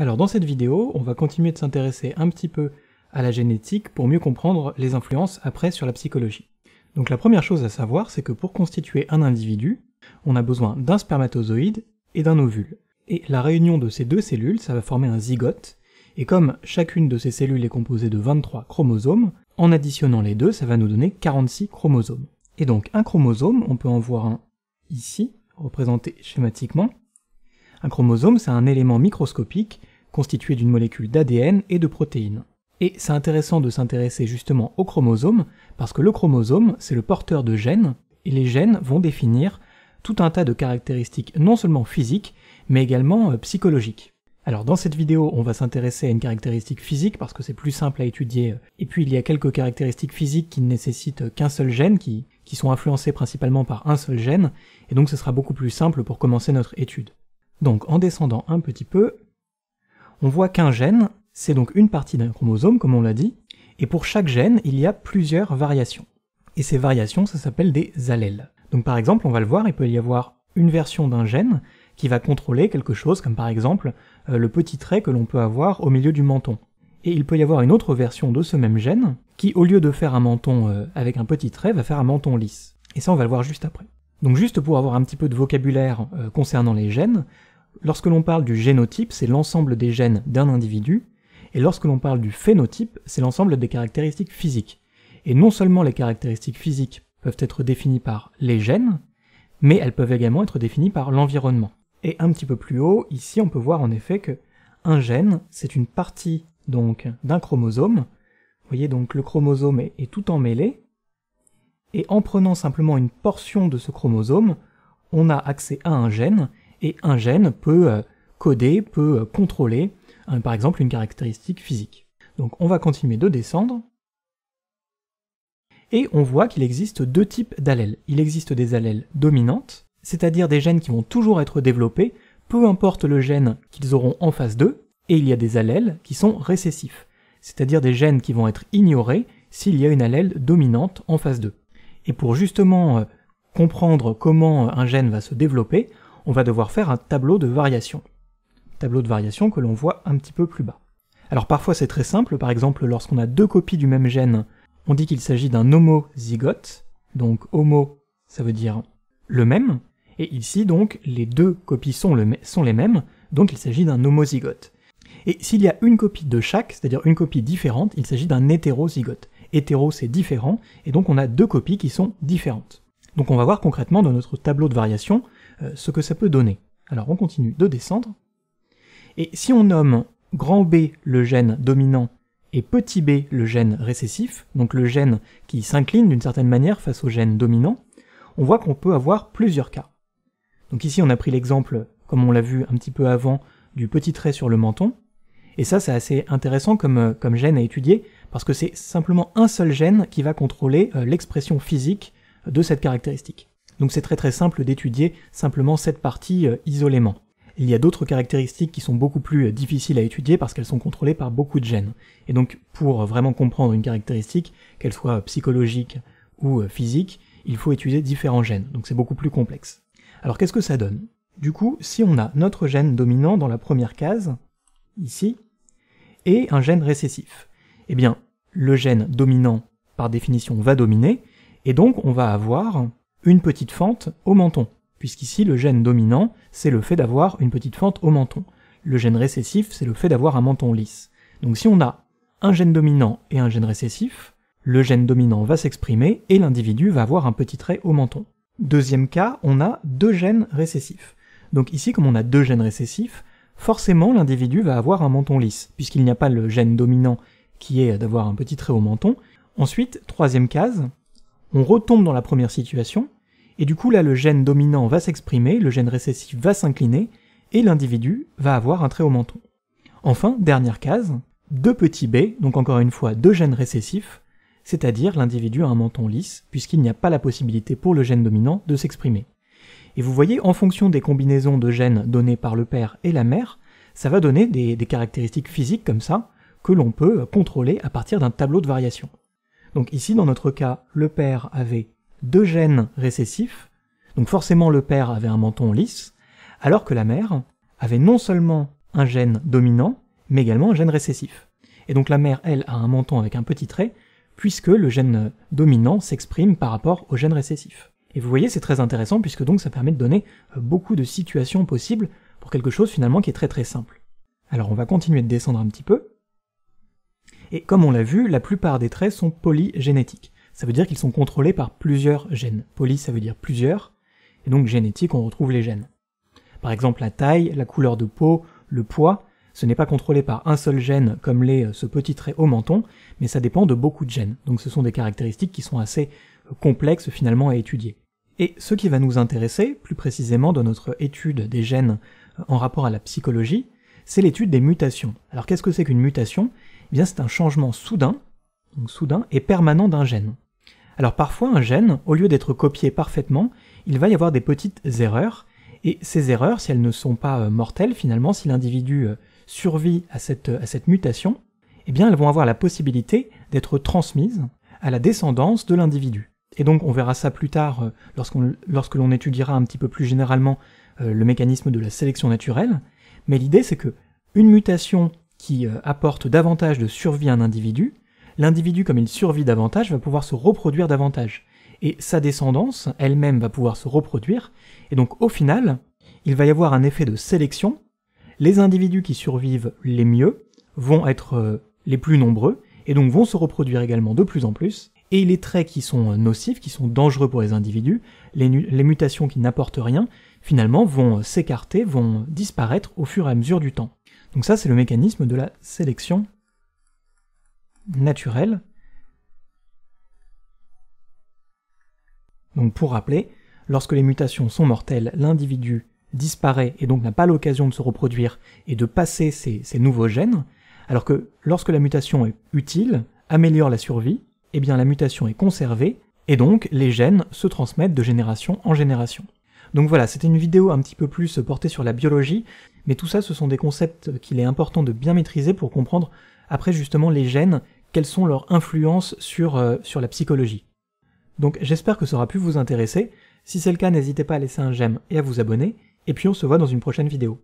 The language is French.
Alors dans cette vidéo, on va continuer de s'intéresser un petit peu à la génétique pour mieux comprendre les influences après sur la psychologie. Donc la première chose à savoir, c'est que pour constituer un individu, on a besoin d'un spermatozoïde et d'un ovule. Et la réunion de ces deux cellules, ça va former un zygote, et comme chacune de ces cellules est composée de 23 chromosomes, en additionnant les deux, ça va nous donner 46 chromosomes. Et donc un chromosome, on peut en voir un ici, représenté schématiquement. Un chromosome, c'est un élément microscopique constitué d'une molécule d'ADN et de protéines. Et c'est intéressant de s'intéresser justement au chromosome, parce que le chromosome, c'est le porteur de gènes, et les gènes vont définir tout un tas de caractéristiques non seulement physiques, mais également euh, psychologiques. Alors dans cette vidéo, on va s'intéresser à une caractéristique physique parce que c'est plus simple à étudier. Euh, et puis il y a quelques caractéristiques physiques qui ne nécessitent qu'un seul gène, qui, qui sont influencées principalement par un seul gène, et donc ce sera beaucoup plus simple pour commencer notre étude. Donc en descendant un petit peu, on voit qu'un gène, c'est donc une partie d'un chromosome, comme on l'a dit, et pour chaque gène, il y a plusieurs variations. Et ces variations, ça s'appelle des allèles. Donc par exemple, on va le voir, il peut y avoir une version d'un gène qui va contrôler quelque chose, comme par exemple euh, le petit trait que l'on peut avoir au milieu du menton. Et il peut y avoir une autre version de ce même gène qui, au lieu de faire un menton euh, avec un petit trait, va faire un menton lisse. Et ça, on va le voir juste après. Donc juste pour avoir un petit peu de vocabulaire euh, concernant les gènes, Lorsque l'on parle du génotype, c'est l'ensemble des gènes d'un individu, et lorsque l'on parle du phénotype, c'est l'ensemble des caractéristiques physiques. Et non seulement les caractéristiques physiques peuvent être définies par les gènes, mais elles peuvent également être définies par l'environnement. Et un petit peu plus haut, ici on peut voir en effet que un gène, c'est une partie donc d'un chromosome. Vous voyez donc le chromosome est, est tout emmêlé, et en prenant simplement une portion de ce chromosome, on a accès à un gène et un gène peut euh, coder, peut euh, contrôler euh, par exemple une caractéristique physique. Donc on va continuer de descendre et on voit qu'il existe deux types d'allèles. Il existe des allèles dominantes, c'est-à-dire des gènes qui vont toujours être développés, peu importe le gène qu'ils auront en phase d'eux, et il y a des allèles qui sont récessifs, c'est-à-dire des gènes qui vont être ignorés s'il y a une allèle dominante en phase d'eux. Et pour justement comprendre comment un gène va se développer, on va devoir faire un tableau de variation. Tableau de variation que l'on voit un petit peu plus bas. Alors parfois c'est très simple, par exemple lorsqu'on a deux copies du même gène, on dit qu'il s'agit d'un homozygote, donc homo ça veut dire le même, et ici donc les deux copies sont, sont les mêmes, donc il s'agit d'un homozygote. Et s'il y a une copie de chaque, c'est-à-dire une copie différente, il s'agit d'un hétérozygote. Hétéro c'est différent, et donc on a deux copies qui sont différentes. Donc on va voir concrètement dans notre tableau de variation euh, ce que ça peut donner. Alors on continue de descendre. Et si on nomme grand B le gène dominant et petit b le gène récessif, donc le gène qui s'incline d'une certaine manière face au gène dominant, on voit qu'on peut avoir plusieurs cas. Donc ici on a pris l'exemple, comme on l'a vu un petit peu avant, du petit trait sur le menton, et ça c'est assez intéressant comme, euh, comme, gène à étudier, parce que c'est simplement un seul gène qui va contrôler euh, l'expression physique de cette caractéristique donc c'est très très simple d'étudier simplement cette partie euh, isolément. Il y a d'autres caractéristiques qui sont beaucoup plus euh, difficiles à étudier parce qu'elles sont contrôlées par beaucoup de gènes. Et donc pour euh, vraiment comprendre une caractéristique, qu'elle soit psychologique ou physique, il faut étudier différents gènes, donc c'est beaucoup plus complexe. Alors qu'est-ce que ça donne Du coup, si on a notre gène dominant dans la première case, ici, et un gène récessif, eh bien le gène dominant par définition va dominer, et donc on va avoir une petite fente au menton, puisqu'ici le gène dominant, c'est le fait d'avoir une petite fente au menton. Le gène récessif, c'est le fait d'avoir un menton lisse. Donc si on a un gène dominant et un gène récessif, le gène dominant va s'exprimer et l'individu va avoir un petit trait au menton. Deuxième cas, on a deux gènes récessifs. Donc ici, comme on a deux gènes récessifs, forcément l'individu va avoir un menton lisse, puisqu'il n'y a pas le gène dominant qui est d'avoir un petit trait au menton. Ensuite, troisième case, on retombe dans la première situation, et du coup là le gène dominant va s'exprimer, le gène récessif va s'incliner, et l'individu va avoir un trait au menton. Enfin, dernière case, deux petits b, donc encore une fois deux gènes récessifs, c'est-à-dire l'individu a un menton lisse, puisqu'il n'y a pas la possibilité pour le gène dominant de s'exprimer. Et vous voyez, en fonction des combinaisons de gènes données par le père et la mère, ça va donner des, des caractéristiques physiques comme ça, que l'on peut contrôler à partir d'un tableau de variation. Donc ici, dans notre cas, le père avait deux gènes récessifs, donc forcément le père avait un menton lisse, alors que la mère avait non seulement un gène dominant, mais également un gène récessif. Et donc la mère, elle, a un menton avec un petit trait, puisque le gène dominant s'exprime par rapport au gène récessif. Et vous voyez, c'est très intéressant, puisque donc ça permet de donner euh, beaucoup de situations possibles pour quelque chose finalement qui est très très simple. Alors on va continuer de descendre un petit peu. Et comme on l'a vu, la plupart des traits sont polygénétiques. Ça veut dire qu'ils sont contrôlés par plusieurs gènes. Poly, ça veut dire plusieurs, et donc génétique, on retrouve les gènes. Par exemple, la taille, la couleur de peau, le poids, ce n'est pas contrôlé par un seul gène comme l'est euh, ce petit trait au menton, mais ça dépend de beaucoup de gènes. Donc ce sont des caractéristiques qui sont assez euh, complexes finalement à étudier. Et ce qui va nous intéresser, plus précisément dans notre étude des gènes euh, en rapport à la psychologie, c'est l'étude des mutations. Alors qu'est-ce que c'est qu'une mutation eh c'est un changement soudain, soudain et permanent d'un gène. Alors parfois un gène, au lieu d'être copié parfaitement, il va y avoir des petites erreurs, et ces erreurs, si elles ne sont pas euh, mortelles finalement, si l'individu euh, survit euh, à cette, mutation, eh bien elles vont avoir la possibilité d'être transmises à la descendance de l'individu. Et donc on verra ça plus tard lorsque l'on étudiera un petit peu plus généralement le mécanisme de la sélection naturelle, mais l'idée c'est que une mutation qui euh, apporte davantage de survie à un individu, l'individu, comme il survit davantage, va pouvoir se reproduire davantage. Et sa descendance, elle-même, va pouvoir se reproduire. Et donc, au final, il va y avoir un effet de sélection. Les individus qui survivent les mieux vont être euh, les plus nombreux, et donc vont se reproduire également de plus en plus. Et les traits qui sont euh, nocifs, qui sont dangereux pour les individus, les, les mutations qui n'apportent rien, finalement vont s'écarter, vont disparaître au fur et à mesure du temps. Donc ça, c'est le mécanisme de la sélection naturelle. Donc pour rappeler, lorsque les mutations sont mortelles, l'individu disparaît et donc n'a pas l'occasion de se reproduire et de passer ses, nouveaux gènes, alors que lorsque la mutation est utile, améliore la survie, eh bien la mutation est conservée et donc les gènes se transmettent de génération en génération. Donc voilà, c'était une vidéo un petit peu plus portée sur la biologie, mais tout ça, ce sont des concepts qu'il est important de bien maîtriser pour comprendre après justement les gènes, quelles sont leurs influences sur, euh, sur la psychologie. Donc j'espère que ça aura pu vous intéresser. Si c'est le cas, n'hésitez pas à laisser un j'aime et à vous abonner, et puis on se voit dans une prochaine vidéo.